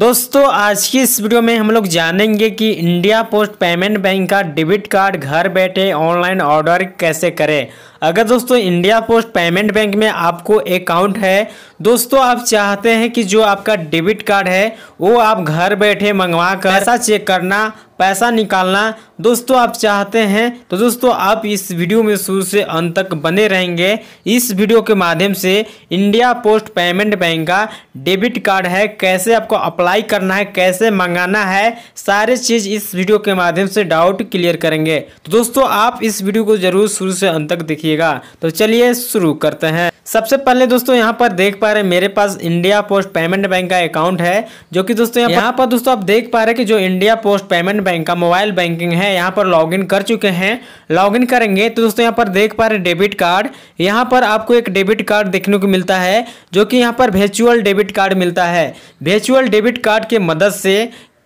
दोस्तों आज की इस वीडियो में हम लोग जानेंगे कि इंडिया पोस्ट पेमेंट बैंक का डेबिट कार्ड घर बैठे ऑनलाइन ऑर्डर कैसे करें अगर दोस्तों इंडिया पोस्ट पेमेंट बैंक में आपको अकाउंट है दोस्तों आप चाहते हैं कि जो आपका डेबिट कार्ड है वो आप घर बैठे मंगवा कर पैसा चेक करना पैसा निकालना दोस्तों आप चाहते हैं तो दोस्तों आप इस वीडियो में शुरू से अंत तक बने रहेंगे इस वीडियो के माध्यम से इंडिया पोस्ट पेमेंट बैंक का डेबिट कार्ड है कैसे आपको अप्लाई करना है कैसे मंगाना है सारे चीज़ इस वीडियो के माध्यम से डाउट क्लियर करेंगे तो दोस्तों आप इस वीडियो को जरूर शुरू से अंत तक देखिएगा तो चलिए शुरू करते हैं सबसे पहले दोस्तों यहाँ पर देख पा रहे मेरे पास इंडिया पोस्ट पेमेंट बैंक का अकाउंट है जो कि दोस्तों यहाँ पर दोस्तों आप देख पा रहे कि जो इंडिया पोस्ट पेमेंट बैंक का मोबाइल बैंकिंग है यहाँ पर लॉगिन कर चुके हैं लॉगिन करेंगे तो दोस्तों यहाँ पर देख पा रहे डेबिट कार्ड यहाँ पर आपको एक डेबिट कार्ड देखने को मिलता है जो कि यहाँ पर वर्चुअल डेबिट कार्ड मिलता है वर्चुअल डेबिट कार्ड के मदद से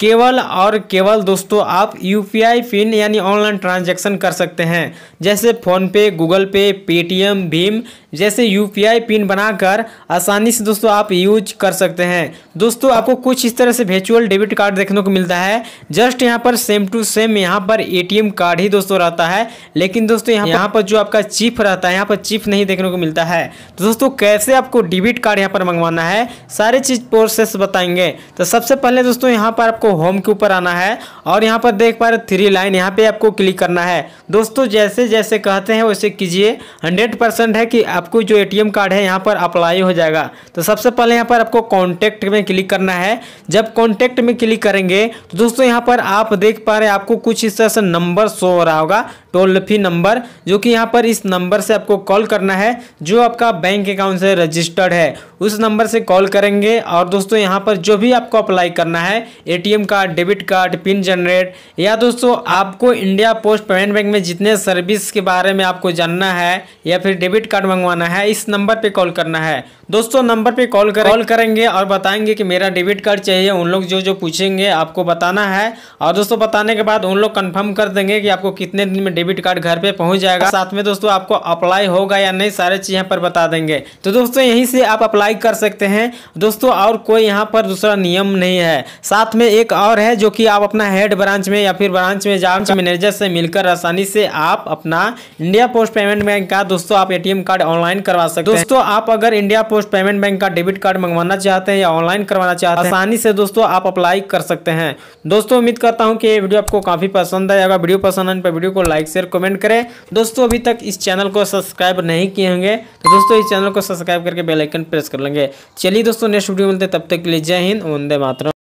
केवल और केवल दोस्तों आप यू पिन यानी ऑनलाइन ट्रांजैक्शन कर सकते हैं जैसे फ़ोनपे गूगल पे पेटीएम भीम जैसे यू पिन बनाकर आसानी से दोस्तों आप यूज कर सकते हैं दोस्तों आपको कुछ इस तरह से वर्चुअल डेबिट कार्ड देखने को मिलता है जस्ट यहाँ पर सेम टू सेम यहाँ पर ए कार्ड ही दोस्तों रहता है लेकिन दोस्तों यहाँ यहाँ पर जो आपका चिप रहता है यहाँ पर चिप नहीं देखने को मिलता है तो दोस्तों कैसे आपको डेबिट कार्ड यहाँ पर मंगवाना है सारी चीज़ प्रोसेस बताएंगे तो सबसे पहले दोस्तों यहाँ पर आपको आपको होम के ऊपर आना है और यहाँ पर देख पा रहे थ्री लाइन यहाँ पे आपको क्लिक करना है दोस्तों जैसे जैसे कहते हैं वैसे कीजिए हंड्रेड परसेंट है कि आपको जो एटीएम कार्ड है यहाँ पर अप्लाई हो जाएगा तो सबसे पहले यहाँ पर आपको कॉन्टैक्ट में क्लिक करना है जब कॉन्टैक्ट में क्लिक करेंगे तो दोस्तों यहाँ पर आप देख पा रहे हैं आपको कुछ इस तरह से नंबर शो हो रहा होगा टोल फ्री नंबर जो कि यहाँ पर इस नंबर से आपको कॉल करना है जो आपका बैंक अकाउंट से रजिस्टर्ड है उस नंबर से कॉल करेंगे और दोस्तों यहाँ पर जो भी आपको अप्लाई करना है ATM card debit card pin generate या दोस्तों आपको इंडिया पोस्ट पेमेंट बैंक में जितने सर्विस के बारे में आपको जानना है या फिर डेबिट कार्ड मंगवाना है इस नंबर पे कॉल करना है दोस्तों नंबर पे कॉल कर कॉल करेंगे और बताएंगे कि मेरा डेबिट कार्ड चाहिए उन लोग जो जो पूछेंगे आपको बताना है और दोस्तों बताने के बाद उन लोग कन्फर्म कर देंगे कि आपको कितने दिन में डेबिट कार्ड घर पर पहुँच जाएगा साथ में दोस्तों आपको अप्लाई होगा या नहीं सारे चीज़ यहाँ पर बता देंगे तो दोस्तों यहीं से आप अप्लाई कर सकते हैं दोस्तों और कोई यहाँ पर दूसरा नियम नहीं है साथ में एक और है जो कि आप अपना हेड ब्रांच में या फिर ब्रांच में जांच मैनेजर से मिलकर आसानी आसानी से आप अपना इंडिया पोस्ट पेमेंट बैंक का दोस्तों आप एटीएम कार्ड ऑनलाइन करवा सकते हैं दोस्तों आप अगर इंडिया पोस्ट पेमेंट बैंक का डेबिट कार्ड मंगवाना चाहते हैं या ऑनलाइन करवाना चाहते हैं आसानी से दोस्तों आप अप्लाई कर सकते हैं दोस्तों उम्मीद करता हूँ कि ये वीडियो आपको काफी पसंद है अगर वीडियो पसंद आने पर वीडियो को लाइक शेयर कमेंट करें दोस्तों अभी तक इस चैनल को सब्सक्राइब नहीं किए होंगे तो दोस्तों इस चैनल को सब्सक्राइब करके बेलाइकन प्रेस कर लेंगे चलिए दोस्तों नेक्स्ट वीडियो मिलते तब तक के लिए जय हिंद वंदे मातरम